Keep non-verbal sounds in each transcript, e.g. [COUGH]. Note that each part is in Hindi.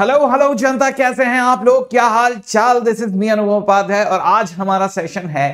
हेलो हेलो जनता कैसे हैं आप लोग क्या हाल चाल दिस इज मी अनुभव उपाध्याय और आज हमारा सेशन है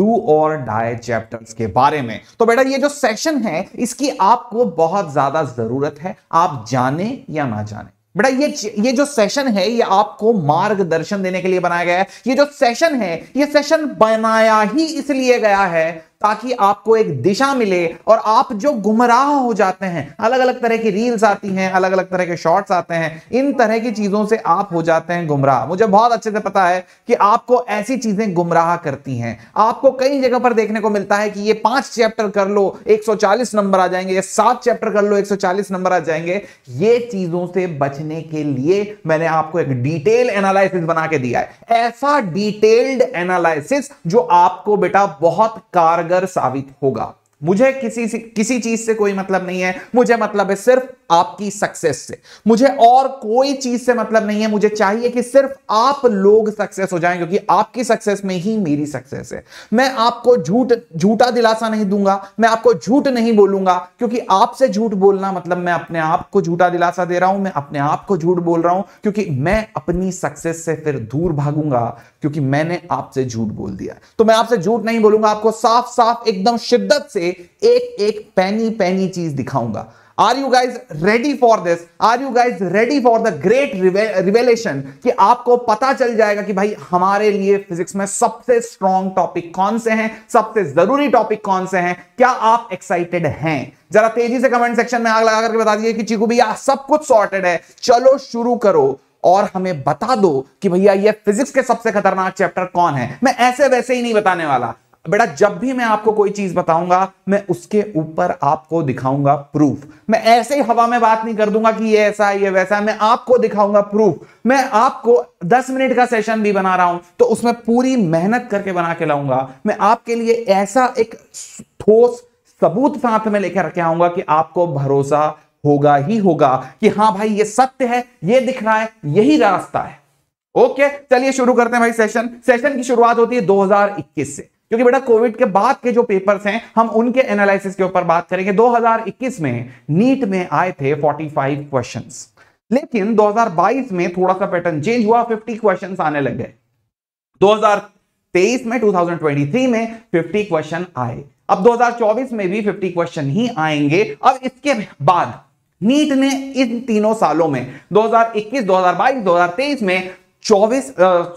डू और डाई चैप्टर्स के बारे में तो बेटा ये जो सेशन है इसकी आपको बहुत ज्यादा जरूरत है आप जाने या ना जाने बेटा ये ये जो सेशन है ये आपको मार्गदर्शन देने के लिए बनाया गया है ये जो सेशन है ये सेशन बनाया ही इसलिए गया है ताकि आपको एक दिशा मिले और आप जो गुमराह हो जाते हैं अलग अलग तरह की रील्स आती हैं अलग अलग तरह के शॉर्ट्स आते हैं इन तरह की चीजों से आप हो जाते हैं गुमराह मुझे बहुत अच्छे से पता है कि आपको ऐसी चीजें गुमराह करती हैं आपको कई जगह पर देखने को मिलता है कि ये पांच चैप्टर कर लो एक नंबर आ जाएंगे या सात चैप्टर कर लो एक नंबर आ जाएंगे ये चीजों से बचने के लिए मैंने आपको एक डिटेल एनालिसिस बना के दिया है ऐसा डिटेल्ड एनालिसिस जो आपको बेटा बहुत कारगर कारगर साबित होगा मुझे किसी से किसी चीज से कोई मतलब नहीं है मुझे मतलब है सिर्फ आपकी सक्सेस से मुझे और कोई चीज से मतलब नहीं है मुझे चाहिए कि सिर्फ आप लोग सक्सेस हो जाएं क्योंकि आपकी सक्सेस में ही मेरी सक्सेस है मैं आपको झूठ झूठा दिलासा नहीं दूंगा मैं आपको झूठ नहीं बोलूंगा क्योंकि आपसे झूठ बोलना मतलब मैं अपने आप को झूठा दिलासा दे रहा हूं मैं अपने आप को झूठ बोल रहा हूं क्योंकि मैं अपनी सक्सेस से फिर दूर भागूंगा क्योंकि मैंने आपसे झूठ बोल दिया तो मैं आपसे झूठ नहीं बोलूंगा आपको साफ साफ एकदम शिद्दत से एक एक पैनी पैनी चीज दिखाऊंगा are you guys ready for this are you guys ready for the great revelation कि आपको पता चल जाएगा कि भाई हमारे लिए फिजिक्स में सबसे स्ट्रॉन्ग टॉपिक कौन से हैं सबसे जरूरी टॉपिक कौन से हैं क्या आप एक्साइटेड हैं जरा तेजी से कमेंट सेक्शन में आग लगा करके बता दीजिए कि चीकू भैया सब कुछ सॉर्टेड है चलो शुरू करो और हमें बता दो कि भैया ये फिजिक्स के सबसे खतरनाक चैप्टर कौन है मैं ऐसे वैसे ही नहीं बताने वाला बेटा जब भी मैं आपको कोई चीज बताऊंगा मैं उसके ऊपर आपको दिखाऊंगा प्रूफ मैं ऐसे ही हवा में बात नहीं कर दूंगा कि ये ऐसा है ये वैसा है मैं आपको दिखाऊंगा प्रूफ मैं आपको 10 मिनट का सेशन भी बना रहा हूं तो उसमें पूरी मेहनत करके बना के लाऊंगा मैं आपके लिए ऐसा एक ठोस सबूत साथ में लेकर रखे आऊंगा कि आपको भरोसा होगा ही होगा कि हाँ भाई ये सत्य है ये दिख रहा है यही रास्ता है ओके चलिए शुरू करते हैं भाई सेशन सेशन की शुरुआत होती है 2021 से क्योंकि बेटा कोविड के बाद के जो पेपर्स हैं हम उनके एनालिसिस के ऊपर बात करेंगे 2021 में नीट में आए थे 45 क्वेश्चंस लेकिन 2022 में थोड़ा सा पैटर्न चेंज हुआ 50 क्वेश्चंस आने लग गए 2023 में 2023 में 50 क्वेश्चन आए अब 2024 में भी 50 क्वेश्चन ही आएंगे अब इसके बाद नीट ने इन तीनों सालों में 2021, 2022, 2023 में 24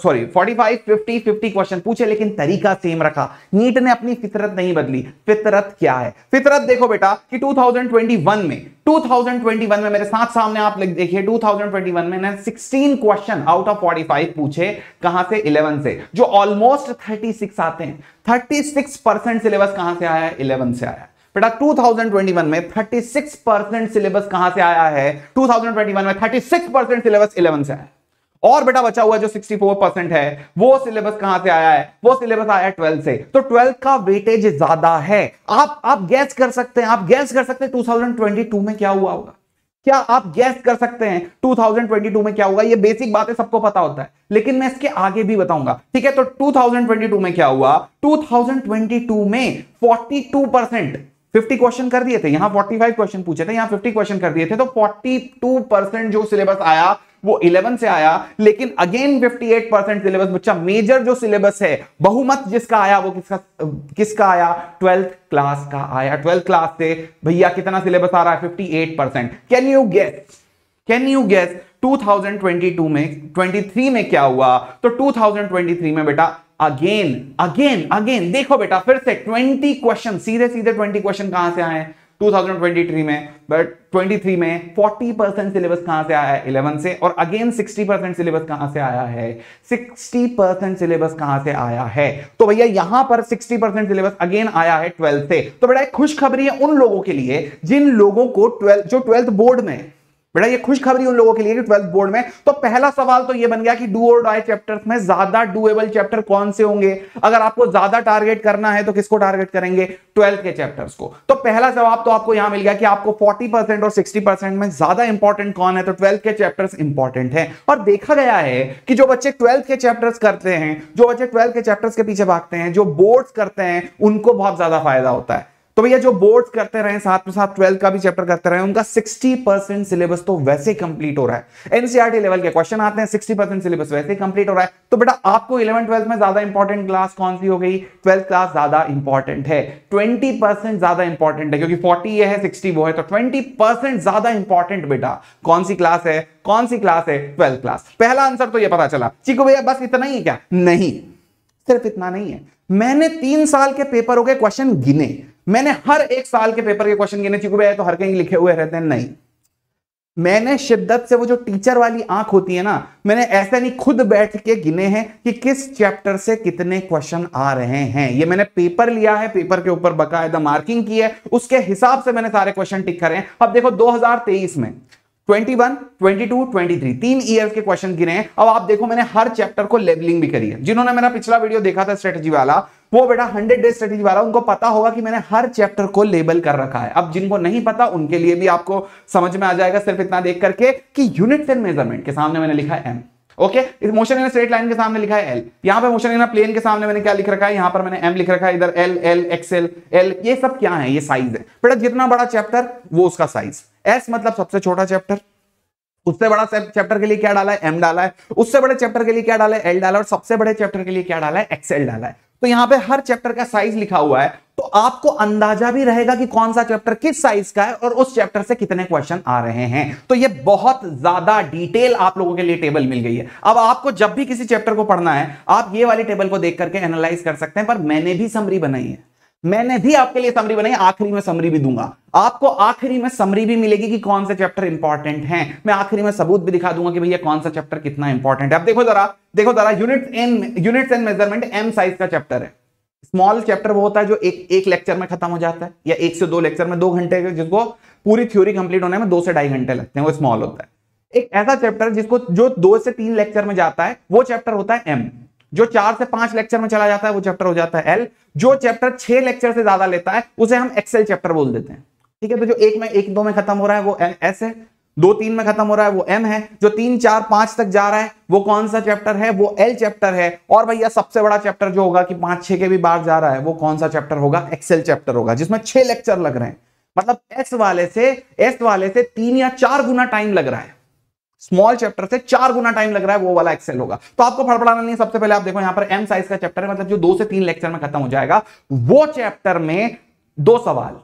सॉरी uh, 45, 50, 50 क्वेश्चन पूछे लेकिन तरीका सेम रखा नीट ने अपनी फितरत नहीं बदली फितरत क्या है फितरत देखो बेटा कि 2021 में 2021 में मेरे साथ सामने आप देखिए 2021 में ने 16 क्वेश्चन आउट ऑफ 45 पूछे कहां से 11 से जो ऑलमोस्ट 36 आते हैं 36 परसेंट सिलेबस कहां से आया है 11 से आया बेटा 2021 में 36 परसेंट सिलेबस कहां से आया है 2021 में 36 परसेंट सिलेबस 11 से आया और बेटा बचा हुआ जो 64 परसेंट है वो सिलेबस कहां से आया है वो सिलेबस आया है 12 से तो 12 का वेटेज ज्यादा है आप आप गैस कर सकते हैं आप गैस कर सकते हैं 2022 में क्या हुआ होगा क्या आप गैस कर सकते हैं 2022 में क्या होगा ये बेसिक बातें सबको पता होता है लेकिन मैं इसके आगे भी बताऊंगा ठीक है तो 2022 में क्या हुआ 2022 में 42 परसेंट 50 क्वेश्चन कर दिए थे यहां 45 क्वेश्चन पूछे थे यहां 50 क्वेश्चन कर दिए थे तो 42 परसेंट जो सिलेबस आया वो 11 से आया लेकिन अगेन 58 परसेंट सिलेबस बच्चा मेजर जो सिलेबस है बहुमत जिसका आया वो किसका किसका आया ट्वेल्थ क्लास का आया ट्वेल्थ क्लास से भैया कितना सिलेबस आ रहा है fifty can you guess can you guess 2022 में 23 में क्या हुआ तो 2023 में बेटा अगेन अगेन अगेन देखो बेटा फिर से 20 क्वेश्चन सीधे सीधे 20 क्वेश्चन कहां से आए हैं 2023 में बट 23 में 40 परसेंट सिलेबस कहां से आया है 11 से और अगेन 60 परसेंट सिलेबस कहां से आया है 60 परसेंट सिलेबस कहां से आया है तो भैया यहां पर 60 परसेंट सिलेबस अगेन आया है 12 से तो बेटा एक खुशखबरी है उन लोगों के लिए जिन लोगों को 12 जो ट्वेल्थ बोर्ड में बेटा ये खुशखबरी उन लोगों के लिए ट्वेल्थ बोर्ड में तो पहला सवाल तो ये बन गया कि डू और डाई चैप्टर में ज्यादा डूएबल चैप्टर कौन से होंगे अगर आपको ज्यादा टारगेट करना है तो किसको टारगेट करेंगे ट्वेल्थ के चैप्टर्स को तो पहला जवाब तो आपको यहां मिल गया कि आपको 40% और 60% में ज्यादा इंपॉर्टेंट कौन है तो ट्वेल्थ के चैप्टर्स इंपॉर्टेंट है और देखा गया है कि जो बच्चे ट्वेल्थ के चैप्टर्स करते हैं जो बच्चे ट्वेल्थ के चैप्टर्स के पीछे भागते हैं जो बोर्ड करते हैं उनको बहुत ज्यादा फायदा होता है तो भैया जो बोर्ड करते रहे साथ में साथ ट्वेल्थ का भी चैप्टर करते रहे उनका 60 परसेंट सिलेबस तो वैसे कंप्लीट हो रहा है एनसीआरटी लेवल e के क्वेश्चन आते हैं 60 परसेंट सिलेबस वैसे कंप्लीट हो रहा है तो बेटा आपको इलेवन ट्वेल्थ में ज्यादा इंपॉर्टेंट क्लास कौन सी हो गई ट्वेल्थ क्लास ज्यादा इंपॉर्टेंट है ट्वेंटी ज्यादा इंपॉर्टेंट है क्योंकि फोर्टी ये है सिक्सटी वो है तो ट्वेंटी ज्यादा इंपॉर्टेंट बेटा कौन सी क्लास है कौन सी क्लास है ट्वेल्थ क्लास पहला आंसर तो यह पता चला चीको भैया बस इतना ही है क्या नहीं सिर्फ इतना नहीं है मैंने तीन साल के पेपरों के क्वेश्चन गिने मैंने हर एक साल के पेपर के क्वेश्चन गिने चुके भैया तो हर कहीं लिखे हुए रहते हैं नहीं मैंने शिद्दत से वो जो टीचर वाली आंख होती है ना मैंने ऐसे नहीं खुद बैठ के गिने हैं कि किस चैप्टर से कितने क्वेश्चन आ रहे हैं ये मैंने पेपर लिया है पेपर के ऊपर बकायदा मार्किंग की है उसके हिसाब से मैंने सारे क्वेश्चन टिक करे हैं अब देखो 2023 में हर चैप्टर को भी उनको पता होगा कि मैंने हर चैप्टर को लेबल कर रखा है अब जिनको नहीं पता उनके लिए भी आपको समझ में आ जाएगा सिर्फ इतना देख करके कि एंड मेजरमेंट के सामने मैंने लिखा है M okay motion in straight line के सामने लिखा है एल यहां पे मोशन इन प्लेन के सामने मैंने क्या लिख रखा है यहां पर मैंने एम लिख रखा है इधर एल एल एक्सएल एल ये सब क्या है ये साइज है बेटा जितना बड़ा चैप्टर वो उसका साइज एस मतलब सबसे छोटा चैप्टर उससे बड़ा चैप्टर के लिए क्या डाला है एम डाला है उससे बड़े चैप्टर के लिए क्या डाला है एल डाला है और सबसे बड़े चैप्टर के लिए क्या डाला है एक्सएल डाला है तो यहां पे हर चैप्टर का साइज लिखा हुआ है तो आपको अंदाजा भी रहेगा कि कौन सा चैप्टर किस साइज का है और उस चैप्टर से कितने क्वेश्चन आ रहे हैं तो ये बहुत ज्यादा डिटेल आप लोगों के लिए टेबल मिल गई है अब आपको जब भी किसी चैप्टर को पढ़ना है आप ये वाली टेबल को देख करके एनालाइज कर सकते हैं पर मैंने भी समरी बनाई है मैंने भी आपके लिए समरी बनाई आखिरी में समरी भी दूंगा आपको आखिरी में समरी भी मिलेगी कि कौन सा चैप्टर इंपॉर्टेंट है मैं आखिरी में सबूत भी दिखा दूंगा कि भैया कौन सा चैप्टर कितना इंपॉर्टेंट है अब देखो जरा देखो जरा unit in unit and measurement M size का चैप्टर है स्मॉल चैप्टर वो होता है जो एक एक लेक्चर में खत्म हो जाता है या एक से दो लेक्चर में दो घंटे जिसको पूरी थ्योरी कंप्लीट होने में दो से ढाई घंटे लगते हैं वो स्मॉल होता है एक ऐसा चैप्टर जिसको जो दो से तीन लेक्चर में जाता है वो चैप्टर होता है एम जो चार से पांच लेक्चर में चला जाता है वो चैप्टर हो जाता है एल जो चैप्टर छह लेक्चर से ज्यादा लेता है उसे हम एक्सेल चैप्टर बोल देते हैं ठीक है तो जो एक में एक दो में खत्म हो रहा है वो एस है दो तीन में खत्म हो रहा है वो एम है जो तीन चार पांच तक जा रहा है वो कौन सा चैप्टर है वो एल चैप्टर है और भैया सबसे बड़ा चैप्टर जो होगा कि पांच छह के भी बाहर जा रहा है वो कौन सा चैप्टर होगा एक्सेल चैप्टर होगा जिसमें छह लेक्चर लग रहे हैं मतलब एस वाले से एस वाले से तीन या चार गुना टाइम लग रहा है स्मॉल चैप्टर से चार गुना टाइम लग रहा है वो वाला एक्सेल होगा तो आपको फड़फड़ाना नहीं सबसे पहले आप देखो यहां पर एम साइज का चैप्टर है मतलब जो दो से तीन लेक्चर में खत्म हो जाएगा वो चैप्टर में दो सवाल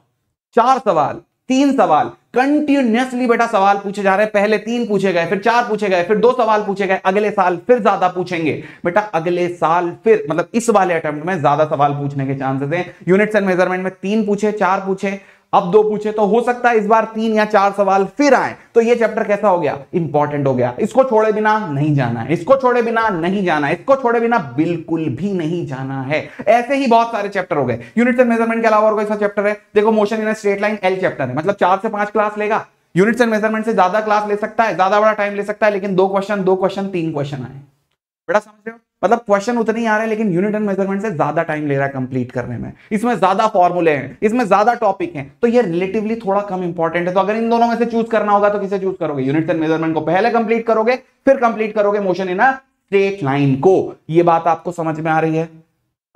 चार सवाल तीन सवाल कंटिन्यूसली बेटा सवाल पूछे जा रहे हैं पहले तीन पूछे गए फिर चार पूछे गए फिर दो सवाल पूछे गए अगले साल फिर ज्यादा पूछेंगे बेटा अगले साल फिर मतलब इस वाले अटेम्प्ट में ज्यादा सवाल पूछने के चांसेस हैं यूनिट्स एंड मेजरमेंट में तीन पूछे चार पूछे अब दो पूछे तो हो सकता है इस बार तीन या चार सवाल फिर आए तो ये चैप्टर कैसा हो गया इंपॉर्टेंट हो गया इसको छोड़े बिना नहीं जाना है इसको छोड़े बिना नहीं जाना है इसको छोड़े बिना बिल्कुल भी नहीं जाना है ऐसे ही बहुत सारे चैप्टर हो गए यूनिट्स एंड मेजरमेंट के अलावा और कोई सा चैप्टर है देखो motion in straight line L chapter है मतलब चार से पांच क्लास लेगा यूनिट्स एंड मेजरमेंट से ज्यादा क्लास ले सकता है ज्यादा बड़ा टाइम ले सकता है लेकिन दो क्वेश्चन दो क्वेश्चन तीन क्वेश्चन आए बड़ा समझ रहे हो मतलब क्वेश्चन उतने ही आ रहे हैं लेकिन यूनिट एंड मेजरमेंट से ज्यादा टाइम ले रहा है कंप्लीट करने में इसमें ज्यादा फॉर्मुले हैं इसमें ज्यादा टॉपिक हैं तो ये रिलेटिवली थोड़ा कम इंपॉर्टेंट है तो अगर इन दोनों में से चूज करना होगा तो किसे चूज करोगे यूनिट एंड मेजरमेंट को पहले कंप्लीट करोगे फिर कंप्लीट करोगे मोशन इन स्ट्रेट लाइन को ये बात आपको समझ में आ रही है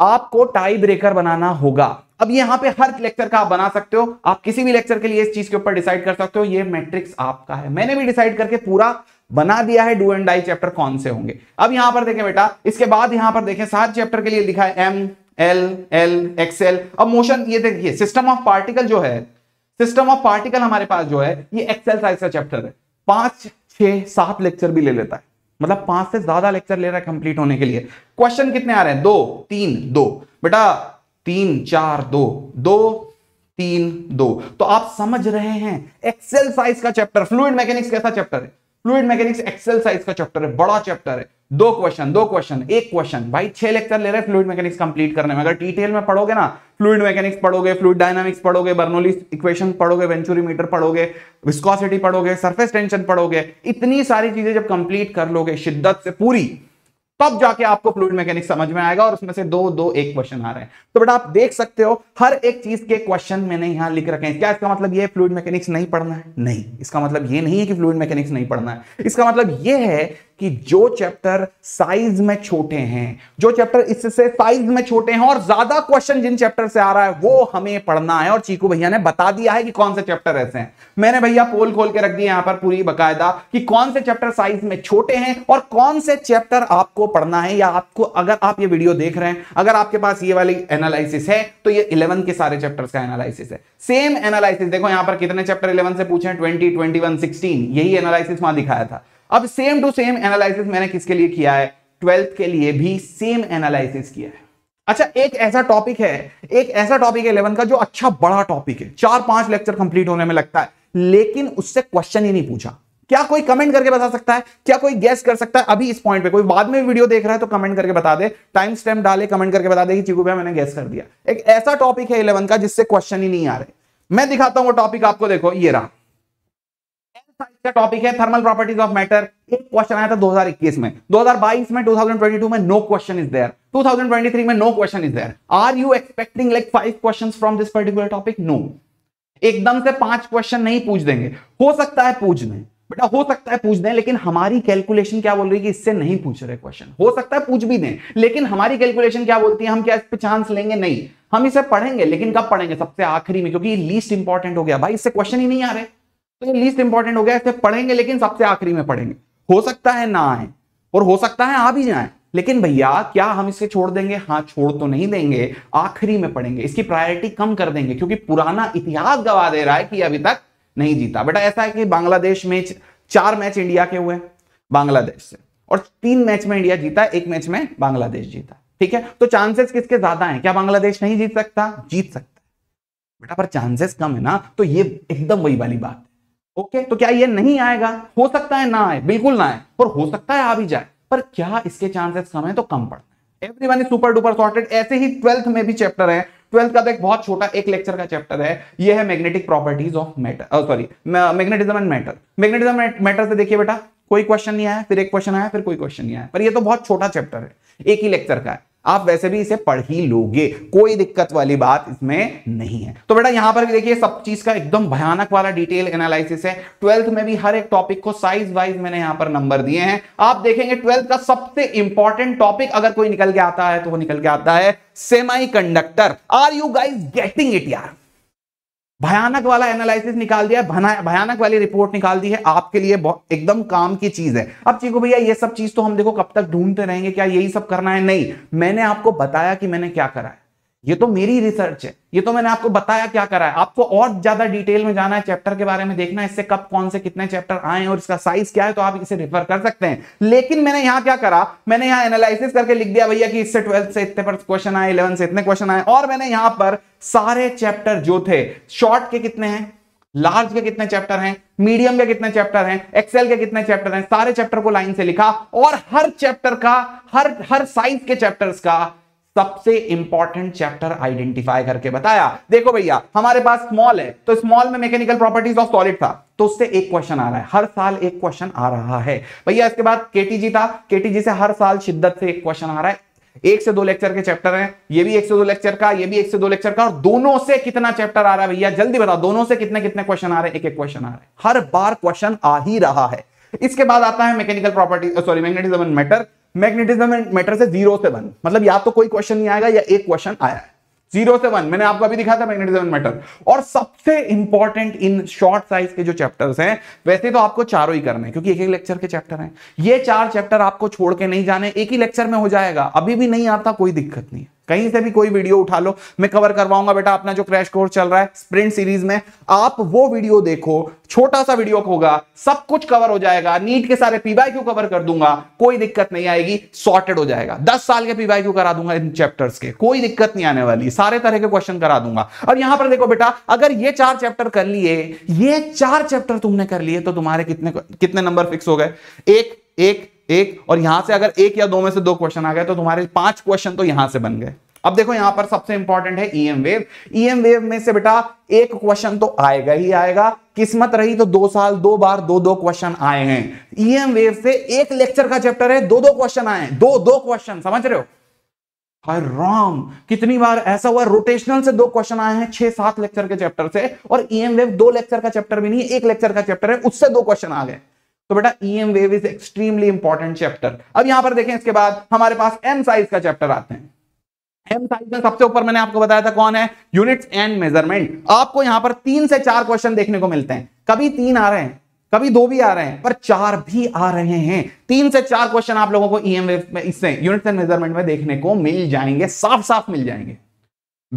आपको टाई ब्रेकर बनाना होगा अब यहां पे हर लेक्चर का आप बना सकते हो आप किसी भी लेक्चर के लिए इस चीज के ऊपर डिसाइड कर सकते हो ये मैट्रिक्स आपका है मैंने भी डिसाइड करके पूरा बना दिया है डू एंड डाई चैप्टर कौन से होंगे अब यहां पर देखें बेटा इसके बाद यहां पर देखें सात चैप्टर के लिए लिखा है एम एल एल एक्सएल अब मोशन ये देखिए सिस्टम ऑफ पार्टिकल जो है सिस्टम ऑफ पार्टिकल हमारे पास जो है ये एक्सएल साइज का चैप्टर है पांच छह सात लेक्चर भी ले लेता है मतलब पांच से ज्यादा लेक्चर ले रहा है कंप्लीट होने के लिए क्वेश्चन कितने आ रहे हैं दो तीन दो बेटा तीन चार दो दो तीन दो तो आप समझ रहे हैं एक्सेल साइज का चैप्टर फ्लूड मैकेनिक्स कैसा चैप्टर है फ्लूड मैकेनिक्स एक्सरसाइज का चैप्टर है बड़ा चैप्टर है दो क्वेश्चन दो क्वेश्चन एक क्वेश्चन भाई छह लेक्चर ले रहे हैं फ्लूड मैकेनिक्स कंप्लीट करने में अगर डिटेल में पढ़ोगे ना फ्लूड मैकेनिक्स पढ़ोगे फ्लूड डायनामिक्स पढ़ोगे बर्नोली इक्वेशन पढ़ोगे वेंचुरी मीटर पढ़ोगे विस्कोसिटी पढ़ोगे सरफेस टेंशन पढ़ोगे इतनी सारी चीजें जब कंप्लीट कर लोगे शिद्दत से पूरी तब जाके आपको फ्लूड मैकेनिक्स समझ में आएगा और उसमें से दो दो एक क्वेश्चन आ रहे हैं तो बेटा आप देख सकते हो हर एक चीज के क्वेश्चन मैंने यहां लिख रखे हैं क्या इसका मतलब ये फ्लूड मैकेनिक्स नहीं पढ़ना है नहीं इसका मतलब ये नहीं है कि फ्लूड मैकेनिक्स नहीं पढ़ना है इसका मतलब ये है कि जो चैप्टर साइज में छोटे हैं जो चैप्टर इससे साइज में छोटे हैं और ज्यादा क्वेश्चन जिन चैप्टर से आ रहा है वो हमें पढ़ना है और चीकू भैया ने बता दिया है कि कौन से चैप्टर ऐसे हैं मैंने भैया पोल खोल के रख दिया यहां पर पूरी बकायदा कि कौन से चैप्टर साइज में छोटे हैं और कौन से चैप्टर आपको पढ़ना है या आपको अगर आप ये वीडियो देख रहे हैं अगर आपके पास ये वाली एनालिसिस है तो ये इलेवन के सारे चैप्टर का एनालिसिस है सेम एनालिसिस देखो यहां पर कितने चैप्टर इलेवन से पूछे ट्वेंटी ट्वेंटी वन सिक्सटीन यही एनालिसिस वहां दिखाया था अब सेम टू सेम एनालिस मैंने किसके लिए किया है ट्वेल्थ के लिए भी सेम एनालिस किया है अच्छा एक ऐसा टॉपिक है एक ऐसा टॉपिक है इलेवन का जो अच्छा बड़ा टॉपिक है चार पांच लेक्चर कंप्लीट होने में लगता है लेकिन उससे क्वेश्चन ही नहीं पूछा क्या कोई कमेंट करके बता सकता है क्या कोई गैस कर सकता है अभी इस पॉइंट पे कोई बाद में वीडियो देख रहा है तो कमेंट करके बता दे टाइम स्टैम्प डाले कमेंट करके बता दे कि चिकू भैया मैंने गैस कर दिया एक ऐसा टॉपिक है इलेवन का जिससे क्वेश्चन ही नहीं आ रहे मैं दिखाता हूं वो टॉपिक आपको देखो ये रहा इसका टॉपिक है थर्मल प्रॉपर्टीज ऑफ मैटर एक क्वेश्चन आया था 2021 में 2022 में 2022 में नो क्वेश्चन इज देयर 2023 में no question is there are you expecting like five questions from this particular topic no एकदम से पांच क्वेश्चन नहीं पूछ देंगे हो सकता है पूछ दें बेटा हो सकता है पूछ दें लेकिन हमारी कैलकुलेशन क्या बोल रही है कि इससे नहीं पूछ रहे क्वेश्चन हो सकता है पूछ भी दें लेकिन हमारी कैलकुलेशन क्या बोलती है हम क्या इस पे चांस लेंगे नहीं हम इसे पढ़ेंगे लेकिन कब पढ़ेंगे सबसे आखिरी में क्योंकि लीस्ट इंपॉर्टेंट हो गया भाई इससे क्वेश्चन ही नहीं आ रहे तो ये लीस्ट इंपॉर्टेंट हो गया इसे पढ़ेंगे लेकिन सबसे आखिरी में पढ़ेंगे हो सकता है ना आए और हो सकता है आ भी जाए लेकिन भैया क्या हम इसे छोड़ देंगे हाँ छोड़ तो नहीं देंगे आखिरी में पढ़ेंगे इसकी प्रायोरिटी कम कर देंगे क्योंकि पुराना इतिहास गवा दे रहा है कि अभी तक नहीं जीता बेटा ऐसा है कि बांग्लादेश में चार मैच इंडिया के हुए बांग्लादेश से और तीन मैच में इंडिया जीता एक मैच में बांग्लादेश जीता ठीक है तो चांसेस किसके ज्यादा है क्या बांग्लादेश नहीं जीत सकता जीत सकता बेटा पर चांसेस कम है ना तो ये एकदम वही वाली बात है ओके तो क्या ये नहीं आएगा हो सकता है ना आए बिल्कुल ना आए पर हो सकता है आ भी जाए पर क्या इसके चांसेस समय तो कम पड़ता है every one super duper sorted ऐसे ही ट्वेल्थ में भी चैप्टर है ट्वेल्थ का तो एक बहुत छोटा एक लेक्चर का चैप्टर है ये है magnetic properties of matter sorry magnetism and matter magnetism matter से देखिए बेटा कोई क्वेश्चन नहीं आया फिर एक क्वेश्चन आया फिर कोई क्वेश्चन नहीं आया पर ये तो बहुत छोटा चैप्टर है एक ही लेक्चर का है आप वैसे भी इसे पढ़ ही लोगे कोई दिक्कत वाली बात इसमें नहीं है तो बेटा यहां पर भी देखिए सब चीज का एकदम भयानक वाला डिटेल एनालिसिस है ट्वेल्थ में भी हर एक टॉपिक को साइज वाइज मैंने यहां पर नंबर दिए हैं आप देखेंगे ट्वेल्थ का सबसे इंपॉर्टेंट टॉपिक अगर कोई निकल के आता है तो वो निकल के आता है semiconductor are you guys getting it यार भयानक वाला एनालिसिस निकाल दिया भयानक वाली रिपोर्ट निकाल दी है आपके लिए एकदम काम की चीज है अब चीखो भैया ये सब चीज तो हम देखो कब तक ढूंढते रहेंगे क्या यही सब करना है नहीं मैंने आपको बताया कि मैंने क्या करा है ये तो मेरी रिसर्च है ये तो मैंने आपको बताया क्या करा है आपको और ज्यादा डिटेल में जाना है चैप्टर के बारे में देखना है इससे कब कौन से कितने चैप्टर आए और इसका साइज क्या है तो आप इसे रिफर कर सकते हैं लेकिन मैंने यहां क्या करा मैंने यहां एनालिसिस करके लिख दिया भैया कि इससे ट्वेल्थ से इतने पर क्वेश्चन आए इलेवन से इतने क्वेश्चन आए और मैंने यहां पर सारे चैप्टर जो थे शॉर्ट के कितने हैं लार्ज के कितने चैप्टर हैं मीडियम के कितने चैप्टर हैं एक्सेल के कितने चैप्टर हैं सारे चैप्टर को लाइन से लिखा और हर चैप्टर का हर हर साइज के चैप्टर्स का सबसे इंपॉर्टेंट चैप्टर आइडेंटिफाई करके बताया देखो भैया हमारे पास स्मॉल है तो स्मॉल में मैकेनिकल प्रॉपर्टीज ऑफ सॉलिड था तो उससे एक क्वेश्चन आ रहा है हर साल एक क्वेश्चन आ रहा है भैया इसके बाद केटीजी था केटीजी से हर साल शिद्दत से एक क्वेश्चन आ रहा है एक से दो लेक्चर के चैप्टर हैं ये भी एक से दो लेक्चर का ये भी एक से दो लेक्चर का और दोनों से कितना चैप्टर आ रहा है भैया जल्दी बताओ दोनों से कितने कितने क्वेश्चन आ रहे हैं एक एक क्वेश्चन आ रहा है हर बार क्वेश्चन आ ही रहा है इसके बाद आता है mechanical property sorry magnetism and matter magnetism matter से जीरो से वन मतलब या तो कोई क्वेश्चन नहीं आएगा या एक क्वेश्चन आया जीरो से वन मैंने आपको अभी दिखा था मैग्नेटिज्म मैटर और सबसे इंपॉर्टेंट इन शॉर्ट साइज के जो चैप्टर्स हैं वैसे तो आपको चारों ही करने हैं क्योंकि एक एक लेक्चर के चैप्टर हैं ये चार चैप्टर आपको छोड़ के नहीं जाने एक ही लेक्चर में हो जाएगा अभी भी नहीं आता कोई दिक्कत नहीं है कहीं से भी कोई वीडियो उठा लो मैं कवर करवाऊंगा बेटा अपना जो क्रैश कोर्स चल रहा है स्प्रिंट सीरीज में आप वो वीडियो देखो छोटा सा वीडियो होगा सब कुछ कवर हो जाएगा नीट के सारे पीवाई क्यू कवर कर दूंगा कोई दिक्कत नहीं आएगी सॉर्टेड हो जाएगा दस साल के पीवाई क्यू करा दूंगा इन चैप्टर्स के कोई दिक्कत नहीं आने वाली सारे तरह के क्वेश्चन करा दूंगा अब यहां पर देखो बेटा अगर ये चार चैप्टर कर लिए ये चार चैप्टर तुमने कर लिए तो तुम्हारे कितने कितने नंबर फिक्स हो गए एक एक एक और यहां से अगर एक या दो में से दो क्वेश्चन आ गए तो तुम्हारे पांच क्वेश्चन तो यहां से बन गए अब देखो यहां पर सबसे इंपॉर्टेंट है ईएम वेव ईएम वेव में से बेटा एक क्वेश्चन तो आएगा ही आएगा किस्मत रही तो दो साल दो बार दो दो क्वेश्चन आए हैं ईएम e वेव से एक लेक्चर का चैप्टर है दो दो क्वेश्चन आए दो दो क्वेश्चन समझ रहे हो रॉन्ग कितनी बार ऐसा हुआ रोटेशनल से दो क्वेश्चन आए हैं छह सात लेक्चर के चैप्टर से और ईएम e वेव दो लेक्चर का चैप्टर भी नहीं एक लेक्चर का चैप्टर है उससे दो क्वेश्चन आ गए तो बेटा EM wave is extremely important chapter अब यहां पर देखें इसके बाद हमारे पास एम साइज का चैप्टर आते हैं एम साइज में सबसे ऊपर मैंने आपको बताया था कौन है यूनिट्स एंड मेजरमेंट आपको यहां पर तीन से चार क्वेश्चन देखने को मिलते हैं कभी तीन आ रहे हैं कभी दो भी आ रहे हैं पर चार भी आ रहे हैं तीन से चार क्वेश्चन आप लोगों को वेव e में इससे यूनिट्स एंड मेजरमेंट में देखने को मिल जाएंगे साफ साफ मिल जाएंगे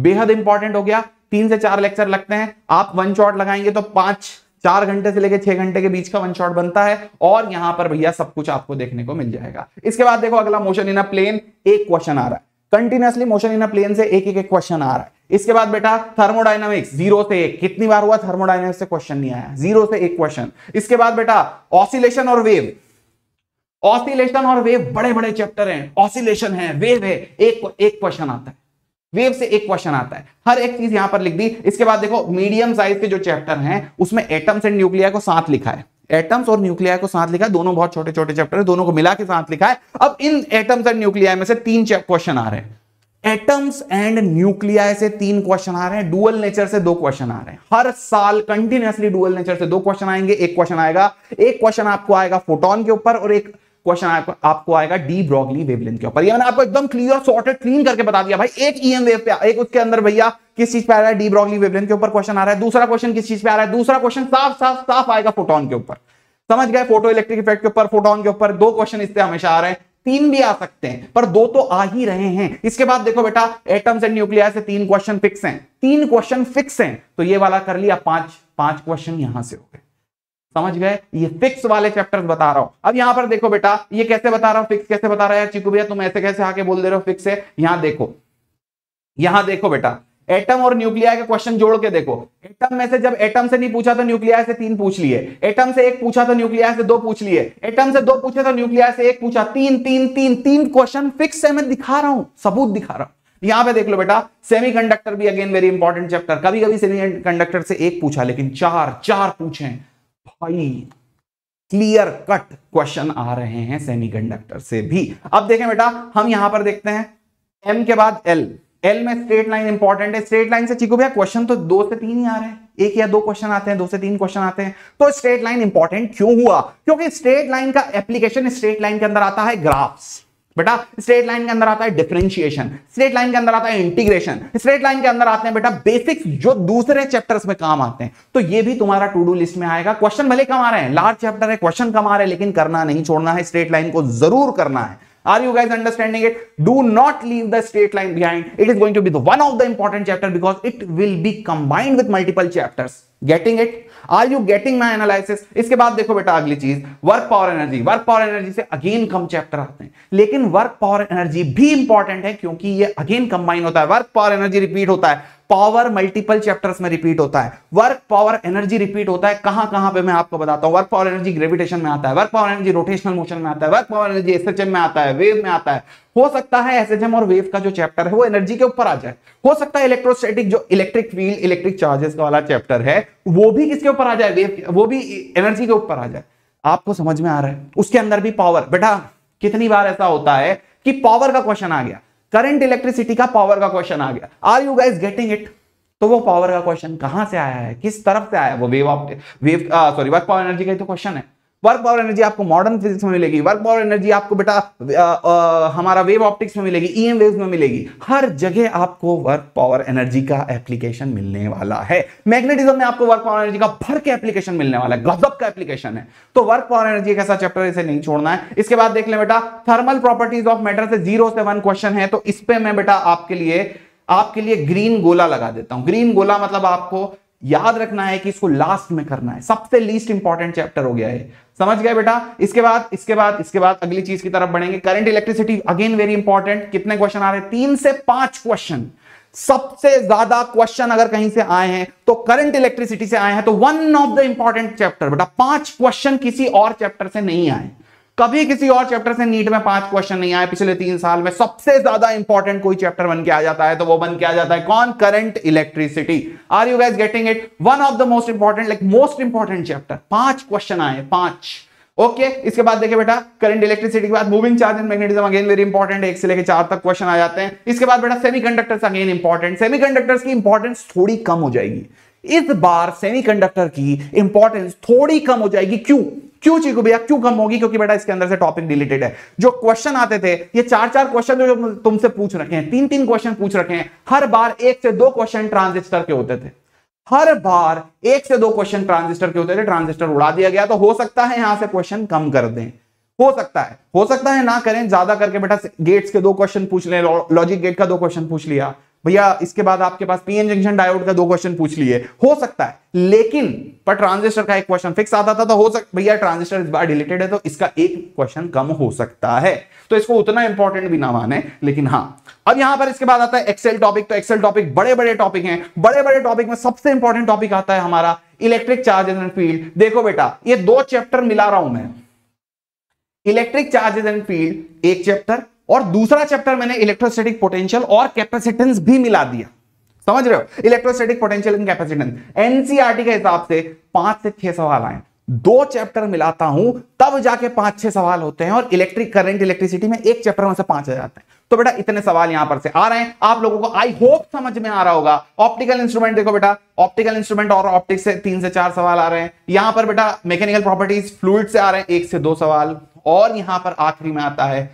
बेहद इंपॉर्टेंट हो गया तीन से चार लेक्चर लगते हैं आप वन शॉट लगाएंगे तो पांच चार घंटे से लेकर छह घंटे के बीच का वन शॉट बनता है और यहां पर भैया सब कुछ आपको देखने को मिल जाएगा इसके बाद देखो अगला मोशन इन अ प्लेन एक क्वेश्चन आ रहा है continuously motion in a plane से एक एक क्वेश्चन आ रहा है इसके बाद बेटा थर्मोडाइनमिक्स जीरो से एक कितनी बार हुआ थर्मोडाइनमिक्स से क्वेश्चन नहीं आया जीरो से एक क्वेश्चन इसके बाद बेटा ऑसिलेशन और वेव ऑसिलेशन और वेव बड़े बड़े चैप्टर हैं ऑसिलेशन है वेव है एक एक क्वेश्चन आता है वेव से एक क्वेश्चन आता है हर एक चीज यहां पर लिख दी इसके बाद देखो मीडियम साइज के जो चैप्टर हैं उसमें एटम्स एंड न्यूक्लिया को साथ लिखा है एटम्स और न्यूक्लिया को साथ लिखा है दोनों बहुत छोटे छोटे चैप्टर है दोनों को मिला के साथ लिखा है अब इन एटम्स एंड न्यूक्लिया में से तीन क्वेश्चन आ रहे हैं एटम्स एंड न्यूक्लिया से तीन क्वेश्चन आ रहे हैं डुअल नेचर से दो क्वेश्चन आ रहे हैं हर साल कंटिन्यूसली डुअल नेचर से दो क्वेश्चन आएंगे एक क्वेश्चन आएगा एक क्वेश्चन आपको आएगा फोटोन के ऊपर और एक क्वेश्चन आपको आएगा डी ब्रॉगली वेवलेंथ के ऊपर ये मैंने आपको एकदम क्लियर सॉर्टेड क्लीन करके बता दिया भाई एक ईएम e वेव पे एक उसके अंदर भैया किस चीज पे आ रहा है डी ब्रॉगली वेवलेंथ के ऊपर क्वेश्चन आ रहा है दूसरा क्वेश्चन किस चीज पे आ रहा है दूसरा क्वेश्चन साफ साफ साफ आएगा फोटोन के ऊपर समझ गए फोटो इलेक्ट्रिक इफेक्ट के ऊपर फोटोन के ऊपर दो क्वेश्चन इससे हमेशा आ रहे हैं तीन भी आ सकते हैं पर दो तो आ ही रहे हैं इसके बाद देखो बेटा एटम्स एंड न्यूक्लियर से तीन क्वेश्चन फिक्स हैं तीन क्वेश्चन फिक्स हैं तो ये वाला कर लिया पांच पांच क्वेश्चन यहां से हो गए समझ गए ये फिक्स वाले चैप्टर बता रहा हूं अब यहां पर देखो बेटा ये कैसे बता रहा हूं फिक्स कैसे बता रहा है चिकू भैया तुम ऐसे कैसे आके बोल दे रहे हो फिक्स है यहां देखो यहां देखो बेटा एटम और न्यूक्लिया के क्वेश्चन जोड़ के देखो एटम में से जब एटम से नहीं पूछा तो न्यूक्लिया से तीन पूछ लिए एटम से एक पूछा तो न्यूक्लिया से दो पूछ लिए एटम से दो पूछे तो न्यूक्लिया से एक पूछा तीन तीन तीन तीन क्वेश्चन फिक्स है मैं दिखा रहा हूं सबूत दिखा रहा हूं यहां पे देख लो बेटा सेमीकंडक्टर भी अगेन वेरी इंपॉर्टेंट चैप्टर कभी कभी सेमीकंडक्टर से एक पूछा लेकिन चार चार पूछे भाई क्लियर कट क्वेश्चन आ रहे हैं सेमीकंडक्टर से भी अब देखें बेटा हम यहां पर देखते हैं एम के बाद एल एल में स्ट्रेट लाइन इंपॉर्टेंट है स्ट्रेट लाइन से चीखो भैया क्वेश्चन तो दो से तीन ही आ रहे हैं एक या दो क्वेश्चन आते हैं दो से तीन क्वेश्चन आते हैं तो स्ट्रेट लाइन इंपॉर्टेंट क्यों हुआ क्योंकि स्ट्रेट लाइन का एप्लीकेशन स्ट्रेट लाइन के अंदर आता है ग्राफ्स बेटा स्ट्रेट लाइन के अंदर आता है डिफ्रेंशिएशन स्ट्रेट लाइन के अंदर आता है इंटीग्रेशन स्ट्रेट लाइन के अंदर आते हैं बेटा बेसिक्स जो दूसरे चैप्टर्स में काम आते हैं तो ये भी तुम्हारा टू डू लिस्ट में आएगा क्वेश्चन भले कम आ रहे हैं लार्ज चैप्टर है क्वेश्चन कम आ रहे हैं लेकिन करना नहीं छोड़ना है स्ट्रेट लाइन को जरूर करना है are you guys understanding it do not leave the straight line behind it is going to be one of the important chapter because it will be combined with multiple chapters getting it are you getting my analysis इसके बाद देखो बेटा अगली चीज work power energy work power energy से अगेन कम चैप्टर आते हैं लेकिन वर्क पावर एनर्जी भी इंपॉर्टेंट है क्योंकि ये अगेन कंबाइन होता है वर्क पावर एनर्जी रिपीट होता है पावर मल्टीपल चैप्टर्स में रिपीट होता है वर्क पावर एनर्जी रिपीट होता है कहां कहां पे मैं आपको बताता हूं वर्क पावर एनर्जी ग्रेविटेशन में आता है work power energy rotational motion में आता है वर्क पावर एनर्जी एसएचएम में आता है वेव में आता है हो सकता है एसएचएम और वेव का जो चैप्टर है वो एनर्जी के ऊपर आ जाए हो सकता है इलेक्ट्रोस्टेटिक जो इलेक्ट्रिक फील्ड इलेक्ट्रिक चार्जेस वाला चैप्टर है वो भी किसके ऊपर आ जाए वेव वो भी एनर्जी के ऊपर आ जाए आपको समझ में आ रहा है उसके अंदर भी पावर बेटा कितनी बार ऐसा होता है कि पावर का क्वेश्चन आ गया करंट इलेक्ट्रिसिटी का पावर का क्वेश्चन आ गया are you guys getting it तो वो पावर का क्वेश्चन कहां से आया है किस तरफ से आया है? वो wave of wave sorry work power energy का ही तो क्वेश्चन है वर्क पावर एनर्जी आपको मॉडर्न फिजिक्स में मिलेगी वर्क पावर एनर्जी आपको बेटा हमारा वेव ऑप्टिक्स में मिलेगी ईएम वेव्स में मिलेगी हर जगह आपको वर्क पावर एनर्जी का एप्लीकेशन मिलने वाला है मैग्नेटिज्म में आपको वर्क पावर एनर्जी का भर के एप्लीकेशन मिलने वाला है गजब का एप्लीकेशन है तो वर्क पावर एनर्जी एक ऐसा चैप्टर इसे नहीं छोड़ना है इसके बाद देख ले बेटा थर्मल प्रॉपर्टीज ऑफ मैटर से जीरो से वन क्वेश्चन है तो इस पर मैं बेटा आपके लिए आपके लिए ग्रीन गोला लगा देता हूं ग्रीन गोला मतलब आपको याद रखना है कि इसको लास्ट में करना है सबसे लीस्ट इंपॉर्टेंट चैप्टर हो गया है समझ गए बेटा इसके बाद इसके बाद इसके बाद अगली चीज की तरफ बढ़ेंगे current electricity again very important कितने क्वेश्चन आ रहे हैं तीन से पांच क्वेश्चन सबसे ज्यादा क्वेश्चन अगर कहीं से आए हैं तो करंट इलेक्ट्रिसिटी से आए हैं तो one of the important chapter बेटा पांच क्वेश्चन किसी और चैप्टर से नहीं आए कभी किसी और चैप्टर से नीट में पांच क्वेश्चन नहीं आए पिछले तीन साल में सबसे ज्यादा इंपॉर्टेंट कोई चैप्टर बन के आ जाता है तो वो बन के आ जाता है कौन current electricity are you guys getting it one of the most important like most important chapter पांच क्वेश्चन आए पांच ओके okay, इसके बाद देखिए बेटा करंट इलेक्ट्रिसिटी के बाद moving charge and magnetism again very important एक से लेकर चार तक क्वेश्चन आ जाते हैं इसके बाद बेटा सेमीकंडक्टर्स अगेन इंपॉर्टेंट सेमीकंडक्टर्स की इंपॉर्टेंस थोड़ी कम हो जाएगी इस बार सेमीकंडक्टर की इंपॉर्टेंस थोड़ी कम हो जाएगी क्यों क्यों चीकू भैया क्यों कम होगी क्योंकि बेटा इसके अंदर से टॉपिक डिलीटेड है जो क्वेश्चन आते थे ये चार चार क्वेश्चन जो तुमसे पूछ रखे हैं तीन तीन क्वेश्चन पूछ रखे हैं हर बार एक से दो क्वेश्चन ट्रांजिस्टर के होते थे हर बार एक से दो क्वेश्चन ट्रांजिस्टर के होते थे ट्रांजिस्टर उड़ा दिया गया तो हो सकता है यहां से क्वेश्चन कम कर दें हो सकता है हो सकता है ना करें ज्यादा करके बेटा गेट्स के दो क्वेश्चन पूछ लें लॉजिक गेट का दो क्वेश्चन पूछ लिया भैया इसके बाद आपके पास पीएन जंक्शन डायोड का दो क्वेश्चन पूछ लिए हो सकता है लेकिन पर ट्रांजिस्टर का एक क्वेश्चन फिक्स आता था तो हो सकता भैया ट्रांजिस्टर इस बार डिलीटेड है तो इसका एक क्वेश्चन कम हो सकता है तो इसको उतना इंपॉर्टेंट भी ना माने लेकिन हाँ अब यहां पर इसके बाद आता है एक्सेल टॉपिक तो एक्सेल टॉपिक बड़े बड़े टॉपिक हैं बड़े बड़े टॉपिक में सबसे इंपॉर्टेंट टॉपिक आता है हमारा इलेक्ट्रिक चार्ज एंड फील्ड देखो बेटा ये दो चैप्टर मिला रहा हूं मैं इलेक्ट्रिक चार्जेस एंड फील्ड एक चैप्टर और दूसरा चैप्टर मैंने इलेक्ट्रोस्टैटिक पोटेंशियल और कैपेसिटेंस भी मिला दिया समझ रहे हो electrostatic potential and capacitance NCERT के हिसाब से पांच से छह सवाल आए दो चैप्टर मिलाता हूं तब जाके पांच छह सवाल होते हैं और इलेक्ट्रिक करंट इलेक्ट्रिसिटी में एक चैप्टर में से पांच आ जाते हैं तो बेटा इतने सवाल यहां पर से आ रहे हैं आप लोगों को आई होप समझ में आ रहा होगा ऑप्टिकल इंस्ट्रूमेंट देखो बेटा ऑप्टिकल इंस्ट्रूमेंट और ऑप्टिक से तीन से चार सवाल आ रहे हैं यहां पर बेटा मैकेनिकल प्रॉपर्टीज फ्लूड से आ रहे हैं एक से दो सवाल और यहां पर आखिरी में आता है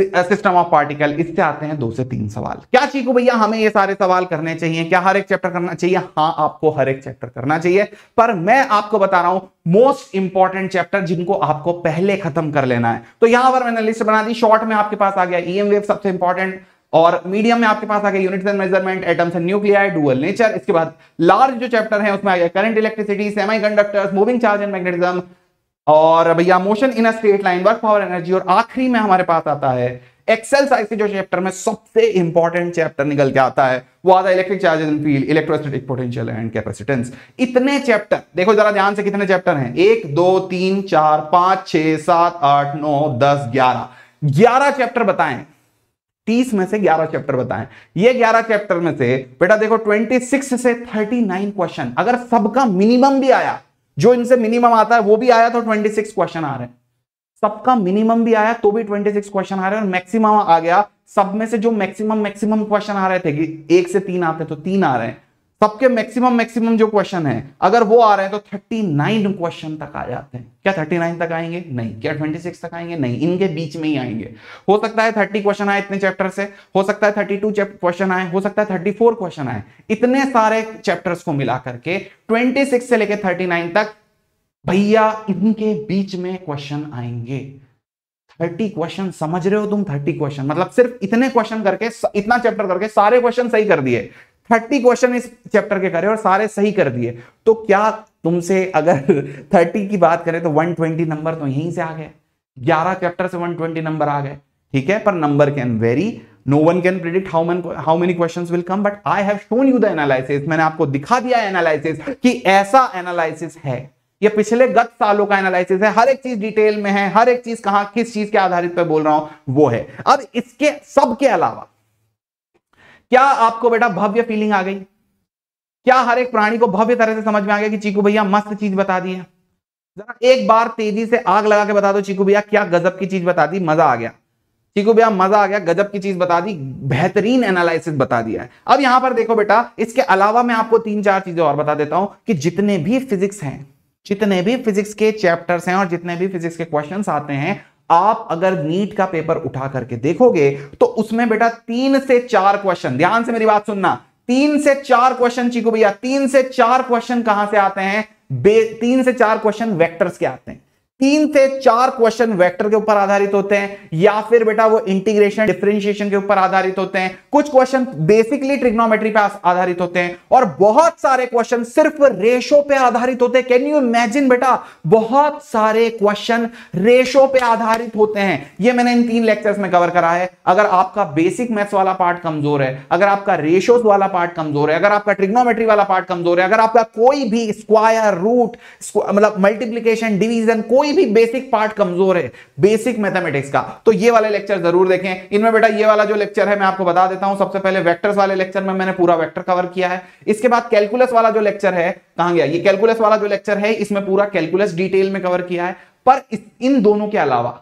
सिस्टम ऑफ पार्टिकल इससे आते हैं दो से तीन सवाल क्या चीकू भैया हमें ये सारे सवाल करने चाहिए क्या हर एक चैप्टर करना चाहिए हाँ आपको हर एक चैप्टर करना चाहिए पर मैं आपको बता रहा हूं मोस्ट इंपॉर्टेंट चैप्टर जिनको आपको पहले खत्म कर लेना है तो यहां पर मैंने लिस्ट बना दी शॉर्ट में आपके पास आ गया ई वेव सबसे इंपॉर्टेंट और मीडियम में आपके पास आ गया units and measurement atoms and nuclear dual nature इसके बाद लार्ज जो चैप्टर है उसमें आ गया current electricity semi conductors moving charge and magnetism और भैया motion in straight line work power energy और आखिरी में हमारे पास आता है एक्सेल साइज के जो चैप्टर में सबसे इंपॉर्टेंट चैप्टर निकल के आता है वो आता है electric charges in field electrostatic potential and capacitance इतने चैप्टर देखो जरा ध्यान से कितने चैप्टर हैं एक दो तीन चार पांच छह सात आठ नौ दस ग्यारह ग्यारह चैप्टर बताए तीस में से ग्यारह चैप्टर बताएं ये ग्यारह चैप्टर में से बेटा देखो ट्वेंटी सिक्स से थर्टी नाइन क्वेश्चन अगर सबका मिनिमम भी आया जो इनसे मिनिमम आता है वो भी आया तो 26 क्वेश्चन आ रहे हैं सबका मिनिमम भी आया तो भी 26 क्वेश्चन आ रहे हैं और मैक्सिमम आ गया सब में से जो मैक्सिमम मैक्सिमम क्वेश्चन आ रहे थे कि एक से तीन आते तो तीन आ रहे हैं सबके मैक्सिमम मैक्सिमम जो क्वेश्चन है अगर वो आ रहे हैं तो 39 क्वेश्चन तक आ जाते हैं क्या 39 तक आएंगे नहीं क्या 26 तक आएंगे नहीं इनके बीच में ही आएंगे हो सकता है 30 क्वेश्चन आए इतने चैप्टर से हो सकता है 32 क्वेश्चन आए हो सकता है 34 क्वेश्चन आए इतने सारे चैप्टर्स को मिला करके 26 से लेकर 39 तक भैया इनके बीच में क्वेश्चन आएंगे थर्टी क्वेश्चन समझ रहे हो तुम थर्टी क्वेश्चन मतलब सिर्फ इतने क्वेश्चन करके इतना चैप्टर करके सारे क्वेश्चन सही कर दिए थर्टी क्वेश्चन इस चैप्टर के करे और सारे सही कर दिए तो क्या तुमसे अगर [LAUGHS] थर्टी की बात करें तो वन ट्वेंटी नंबर तो यहीं से आ गए ग्यारह चैप्टर से वन ट्वेंटी नंबर आ गए ठीक है पर number can very no one can predict how man how many question will come but I have shown you the analysis मैंने आपको दिखा दिया एनालिसिस कि ऐसा एनालिसिस है ये पिछले गत सालों का एनालिसिस है हर एक चीज डिटेल में है हर एक चीज कहा किस चीज के आधारित पर बोल रहा हूं वो है अब इसके सब के अलावा क्या आपको बेटा भव्य फीलिंग आ गई क्या हर एक प्राणी को भव्य तरह से समझ में आ गया कि चीकू भैया मस्त चीज बता दी है जरा एक बार तेजी से आग लगा के बता दो चीकू भैया क्या गजब की चीज बता दी मजा आ गया चीकू भैया मजा आ गया गजब की चीज बता दी बेहतरीन एनालिसिस बता दिया है अब यहां पर देखो बेटा इसके अलावा मैं आपको तीन चार चीजें और बता देता हूं कि जितने भी फिजिक्स हैं जितने भी फिजिक्स के चैप्टर्स हैं और जितने भी फिजिक्स के क्वेश्चंस आते हैं आप अगर नीट का पेपर उठा करके देखोगे तो उसमें बेटा तीन से चार क्वेश्चन ध्यान से मेरी बात सुनना तीन से चार क्वेश्चन चीकू भैया तीन से चार क्वेश्चन कहां से आते हैं तीन से चार क्वेश्चन वेक्टर्स के आते हैं तीन से चार क्वेश्चन वेक्टर के ऊपर आधारित होते हैं या फिर बेटा वो इंटीग्रेशन डिफरेंशिएशन के ऊपर आधारित होते हैं कुछ क्वेश्चन बेसिकली ट्रिग्नोमेट्री पे आधारित होते हैं और बहुत सारे क्वेश्चन सिर्फ रेशो पे आधारित होते हैं कैन यू इमेजिन बेटा बहुत सारे क्वेश्चन रेशो पे आधारित होते हैं ये मैंने इन तीन लेक्चर्स में कवर करा है अगर आपका बेसिक मैथ्स वाला पार्ट कमजोर है अगर आपका रेशो वाला पार्ट कमजोर है अगर आपका ट्रिग्नोमेट्री वाला पार्ट कमजोर है अगर आपका कोई भी स्क्वायर रूट मतलब मल्टीप्लीकेशन डिविजन कोई कोई भी बेसिक पार्ट कमजोर है बेसिक मैथमेटिक्स का तो ये वाले लेक्चर जरूर देखें इनमें बेटा ये वाला जो लेक्चर है मैं आपको बता देता हूं सबसे पहले वेक्टर्स वाले लेक्चर में मैंने पूरा वेक्टर कवर किया है इसके बाद कैलकुलस वाला जो लेक्चर है कहां गया ये कैलकुलस वाला जो लेक्चर है इसमें पूरा कैलकुलस डिटेल में कवर किया है पर इन दोनों के अलावा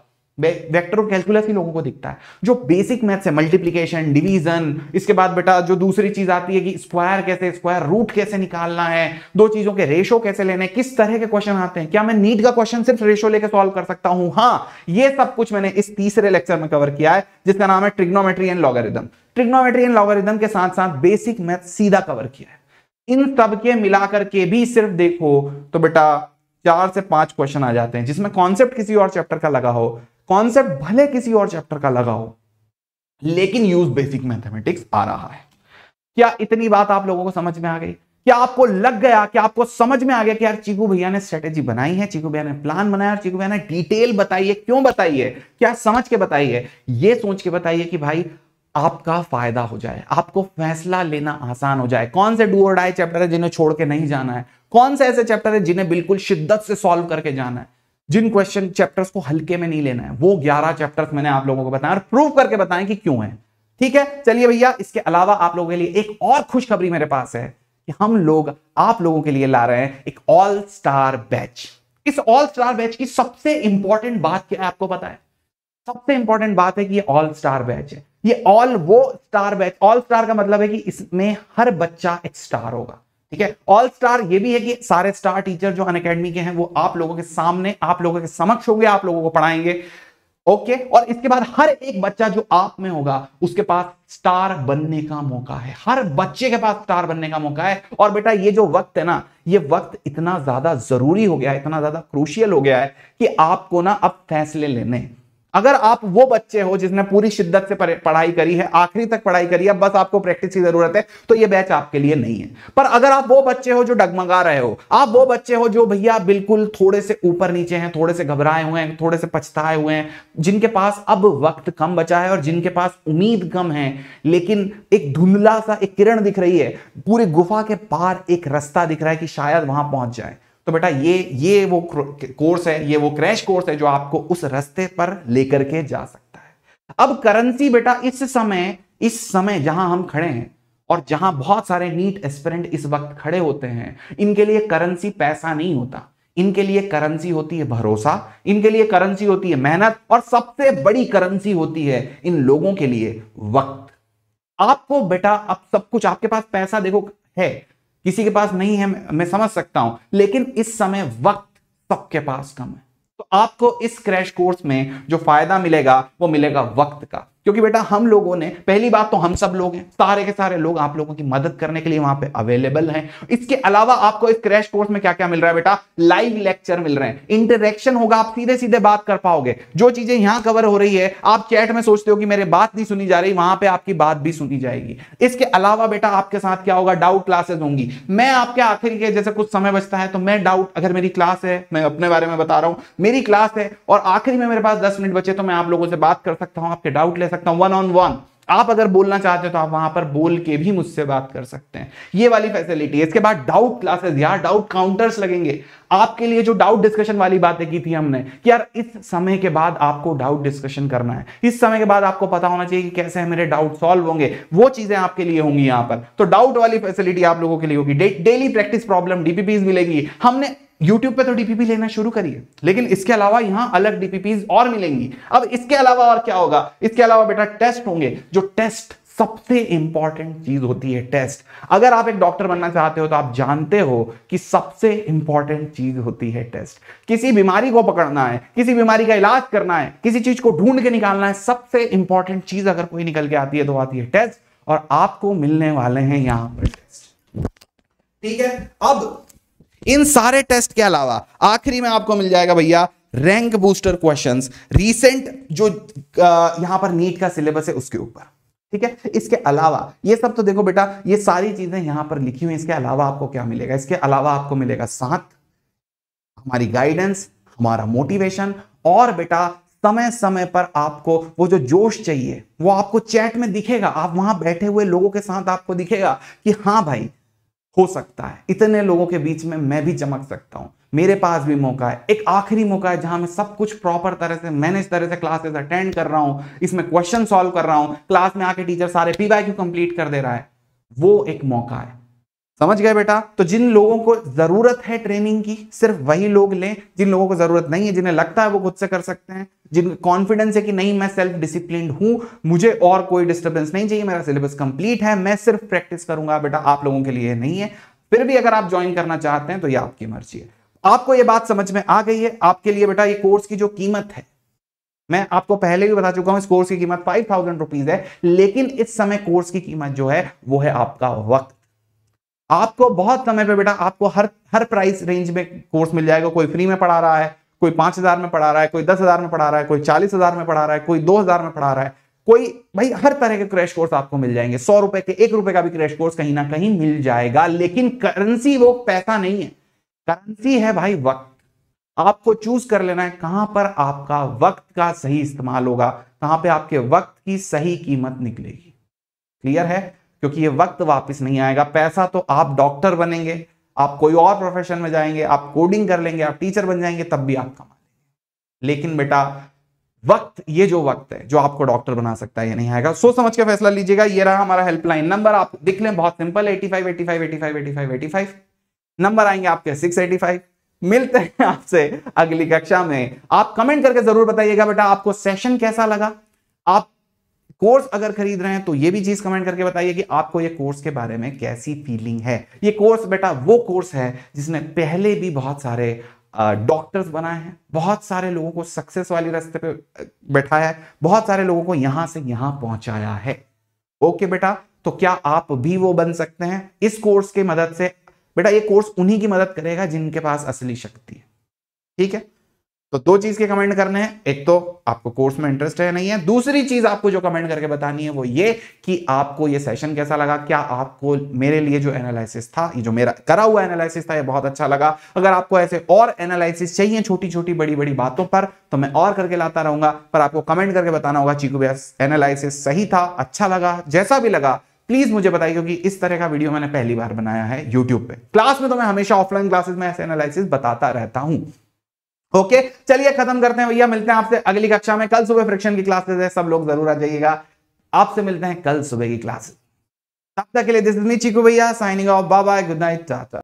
वेक्टर और कैलकुलस ही लोगों को दिखता है जो बेसिक मैथ्स है मल्टीप्लीकेशन डिवीजन इसके बाद बेटा जो दूसरी चीज आती है कि स्क्वायर कैसे स्क्वायर रूट कैसे निकालना है दो चीजों के रेशो कैसे लेने किस तरह के क्वेश्चन आते हैं क्या मैं नीट का क्वेश्चन सिर्फ रेशो लेकर सॉल्व कर सकता हूं हाँ ये सब कुछ मैंने इस तीसरे लेक्चर में कवर किया है जिसका नाम है trigonometry and logarithm trigonometry and logarithm के साथ साथ बेसिक मैथ सीधा कवर किया है इन सब के मिलाकर के भी सिर्फ देखो तो बेटा चार से पांच क्वेश्चन आ जाते हैं जिसमें कॉन्सेप्ट किसी और चैप्टर का लगा हो कॉन्सेप्ट भले किसी और चैप्टर का लगा हो लेकिन यूज बेसिक मैथमेटिक्स आ रहा है क्या इतनी बात आप लोगों को समझ में आ गई क्या आपको लग गया क्या आपको समझ में आ गया कि यार चीकू भैया ने स्ट्रेटेजी बनाई है चीकू भैया ने प्लान बनाया और चीकू भैया ने डिटेल बताई है क्यों बताई है क्या समझ के बताई है ये सोच के बताइए कि भाई आपका फायदा हो जाए आपको फैसला लेना आसान हो जाए कौन से डू और डाई चैप्टर है जिन्हें छोड़ के नहीं जाना है कौन से ऐसे चैप्टर है जिन्हें बिल्कुल शिद्दत से सॉल्व करके जाना है जिन क्वेश्चन चैप्टर्स को हल्के में नहीं लेना है वो ग्यारह चैप्टर्स मैंने आप लोगों को बताया और प्रूव करके बताएं कि क्यों है ठीक है चलिए भैया इसके अलावा आप लोगों के लिए एक और खुशखबरी मेरे पास है कि हम लोग आप लोगों के लिए ला रहे हैं एक ऑल स्टार बैच इस ऑल स्टार बैच की सबसे इंपॉर्टेंट बात क्या है आपको पता है सबसे इंपॉर्टेंट बात है कि ये ऑल स्टार बैच है ये ऑल वो स्टार बैच ऑल स्टार का मतलब है कि इसमें हर बच्चा एक स्टार होगा ठीक है ऑल स्टार ये भी है कि सारे स्टार टीचर जो अन अकेडमी के हैं वो आप लोगों के सामने आप लोगों के समक्ष होंगे आप लोगों को पढ़ाएंगे ओके okay? और इसके बाद हर एक बच्चा जो आप में होगा उसके पास स्टार बनने का मौका है हर बच्चे के पास स्टार बनने का मौका है और बेटा ये जो वक्त है ना ये वक्त इतना ज्यादा जरूरी हो गया है इतना ज्यादा क्रूशियल हो गया है कि आपको ना अब फैसले लेने हैं अगर आप वो बच्चे हो जिसने पूरी शिद्दत से पढ़ाई करी है आखिरी तक पढ़ाई करी है बस आपको प्रैक्टिस की जरूरत है तो ये बैच आपके लिए नहीं है पर अगर आप वो बच्चे हो जो डगमगा रहे हो आप वो बच्चे हो जो भैया बिल्कुल थोड़े से ऊपर नीचे हैं थोड़े से घबराए हुए हैं थोड़े से पछताए हुए हैं जिनके पास अब वक्त कम बचा है और जिनके पास उम्मीद कम है लेकिन एक धुंधला सा एक किरण दिख रही है पूरी गुफा के पार एक रास्ता दिख रहा है कि शायद वहां पहुंच जाए तो बेटा ये ये वो कोर्स है ये वो क्रैश कोर्स है जो आपको उस रस्ते पर लेकर के जा सकता है अब करेंसी बेटा इस समय इस समय जहां हम खड़े हैं और जहां बहुत सारे नीट एस्परेंट इस वक्त खड़े होते हैं इनके लिए करेंसी पैसा नहीं होता इनके लिए करेंसी होती है भरोसा इनके लिए करेंसी होती है मेहनत और सबसे बड़ी करेंसी होती है इन लोगों के लिए वक्त आपको बेटा अब सब कुछ आपके पास पैसा देखो है किसी के पास नहीं है मैं समझ सकता हूं लेकिन इस समय वक्त सबके पास कम है तो आपको इस क्रैश कोर्स में जो फायदा मिलेगा वो मिलेगा वक्त का क्योंकि बेटा हम लोगों ने पहली बात तो हम सब लोग हैं सारे के सारे लोग आप लोगों की मदद करने के लिए वहां पे अवेलेबल हैं इसके अलावा आपको इस क्रैश कोर्स में क्या क्या मिल रहा है बेटा लाइव लेक्चर मिल रहे हैं इंटरेक्शन होगा आप सीधे सीधे बात कर पाओगे जो चीजें यहां कवर हो रही है आप चैट में सोचते हो कि मेरे बात नहीं सुनी जा रही वहां पर आपकी बात भी सुनी जाएगी इसके अलावा बेटा आपके साथ क्या होगा डाउट क्लासेज होंगी मैं आपके आखिर के जैसे कुछ समय बचता है तो मैं डाउट अगर मेरी क्लास है मैं अपने बारे में बता रहा हूं मेरी क्लास है और आखिरी में मेरे पास दस मिनट बचे तो मैं आप लोगों से बात कर सकता हूं आपके डाउट ले सकता सकता हूं वन ऑन वन आप अगर बोलना चाहते हो तो आप वहां पर बोल के भी मुझसे बात कर सकते हैं ये वाली फैसिलिटी इसके बाद डाउट क्लासेस यार डाउट काउंटर्स लगेंगे आपके लिए जो डाउट डिस्कशन वाली बातें की थी हमने कि यार इस समय के बाद आपको डाउट डिस्कशन करना है इस समय के बाद आपको पता होना चाहिए कि कैसे है मेरे डाउट सॉल्व होंगे वो चीजें आपके लिए होंगी यहां पर तो डाउट वाली फैसिलिटी आप लोगों के लिए होगी डेली प्रैक्टिस प्रॉब्लम डीपीपीज मिलेगी हमने YouTube पे तो डीपीपी लेना शुरू करिए लेकिन इसके अलावा यहां अलग डीपीपी और मिलेंगी अब इसके अलावा और क्या होगा इसके अलावा बेटा टेस्ट होंगे जो टेस्ट सबसे इंपॉर्टेंट चीज होती है टेस्ट अगर आप एक डॉक्टर बनना चाहते हो तो आप जानते हो कि सबसे इंपॉर्टेंट चीज होती है टेस्ट किसी बीमारी को पकड़ना है किसी बीमारी का इलाज करना है किसी चीज को ढूंढ के निकालना है सबसे इंपॉर्टेंट चीज अगर कोई निकल के आती है तो आती है टेस्ट और आपको मिलने वाले हैं यहां पर टेस्ट ठीक है अब इन सारे टेस्ट के अलावा आखिरी में आपको मिल जाएगा भैया रैंक बूस्टर क्वेश्चंस रीसेंट जो यहां पर नीट का सिलेबस है उसके ऊपर ठीक है इसके अलावा ये सब तो देखो बेटा ये सारी चीजें यहां पर लिखी हुई इसके अलावा आपको क्या मिलेगा इसके अलावा आपको मिलेगा साथ हमारी गाइडेंस हमारा मोटिवेशन और बेटा समय समय पर आपको वो जो जोश चाहिए वो आपको चैट में दिखेगा आप वहां बैठे हुए लोगों के साथ आपको दिखेगा कि हाँ भाई हो सकता है इतने लोगों के बीच में मैं भी चमक सकता हूं मेरे पास भी मौका है एक आखिरी मौका है जहां मैं सब कुछ प्रॉपर तरह से मैनेज तरह से क्लासेस अटेंड कर रहा हूं इसमें क्वेश्चन सॉल्व कर रहा हूं क्लास में आके टीचर सारे पी क्यू कंप्लीट कर दे रहा है वो एक मौका है समझ गए बेटा तो जिन लोगों को जरूरत है ट्रेनिंग की सिर्फ वही लोग लें जिन लोगों को जरूरत नहीं है जिन्हें लगता है वो खुद से कर सकते हैं जिन कॉन्फिडेंस है कि नहीं मैं सेल्फ डिसिप्लिन हूं मुझे और कोई डिस्टर्बेंस नहीं चाहिए मेरा सिलेबस कंप्लीट है मैं सिर्फ प्रैक्टिस करूंगा बेटा आप लोगों के लिए नहीं है फिर भी अगर आप ज्वाइन करना चाहते हैं तो ये आपकी मर्जी है आपको ये बात समझ में आ गई है आपके लिए बेटा ये कोर्स की जो कीमत है मैं आपको पहले भी बता चुका हूं इस कोर्स की कीमत फाइव थाउजेंड रुपीज है लेकिन इस समय कोर्स की कीमत जो है वो है आपका वक्त आपको बहुत समय पे बेटा आपको हर हर प्राइस रेंज में कोर्स मिल जाएगा कोई फ्री में पढ़ा रहा है कोई पांच हजार में पढ़ा रहा है कोई दस हजार में पढ़ा रहा है कोई चालीस हजार में पढ़ा रहा है कोई दो हजार में पढ़ा रहा है कोई भाई हर तरह के क्रैश कोर्स आपको मिल जाएंगे सौ रुपए के एक रुपए का भी क्रैश कोर्स कहीं ना कहीं मिल जाएगा लेकिन करेंसी वो पैसा नहीं है करेंसी है भाई वक्त आपको चूज कर लेना है कहां पर आपका वक्त का सही इस्तेमाल होगा कहां पर आपके वक्त की सही कीमत निकलेगी क्लियर है क्योंकि ये वक्त वापस नहीं आएगा पैसा तो आप डॉक्टर बनेंगे आप कोई और प्रोफेशन में जाएंगे आप कोडिंग कर लेंगे आप टीचर बन जाएंगे तब भी आप कमा लेंगे लेकिन बेटा वक्त ये जो वक्त है जो आपको डॉक्टर बना सकता है ये नहीं आएगा सोच समझ के फैसला लीजिएगा ये रहा हमारा हेल्पलाइन नंबर आप दिख लें बहुत simple eighty five eighty five eighty five eighty five eighty five number आएंगे आपके सिक्स एटी फाइव मिलते हैं आपसे अगली कक्षा में आप कमेंट करके जरूर बताइएगा बेटा आपको सेशन कैसा लगा आप कोर्स अगर खरीद रहे हैं तो ये भी चीज कमेंट करके बताइए कि आपको ये कोर्स के बारे में कैसी फीलिंग है ये कोर्स बेटा वो कोर्स है जिसने पहले भी बहुत सारे डॉक्टर्स बनाए हैं बहुत सारे लोगों को सक्सेस वाले रास्ते पे बैठाया है बहुत सारे लोगों को यहां से यहां पहुंचाया है ओके बेटा तो क्या आप भी वो बन सकते हैं इस कोर्स के मदद से बेटा ये कोर्स उन्हीं की मदद करेगा जिनके पास असली शक्ति है ठीक है तो दो चीज के कमेंट करने हैं एक तो आपको कोर्स में इंटरेस्ट है नहीं है दूसरी चीज आपको जो कमेंट करके बतानी है वो ये कि आपको ये सेशन कैसा लगा क्या आपको मेरे लिए जो एनालिसिस था ये जो मेरा करा हुआ एनालिसिस था ये बहुत अच्छा लगा अगर आपको ऐसे और एनालिसिस चाहिए छोटी छोटी बड़ी बड़ी बातों पर तो मैं और करके लाता रहूंगा पर आपको कमेंट करके बताना होगा चीकू भैया एनालिसिस सही था अच्छा लगा जैसा भी लगा प्लीज मुझे बताइए क्योंकि इस तरह का वीडियो मैंने पहली बार बनाया है यूट्यूब पे क्लास में तो मैं हमेशा ऑफलाइन क्लासेस में ऐसे एनालिसिस बताता रहता हूं ओके चलिए खत्म करते हैं भैया मिलते हैं आपसे अगली कक्षा में कल सुबह फ्रिक्शन की क्लासेस है सब लोग जरूर आ जाइएगा आपसे मिलते हैं कल सुबह की क्लासेस तब तक के लिए दिस इज नीची भैया signing off bye good night Tata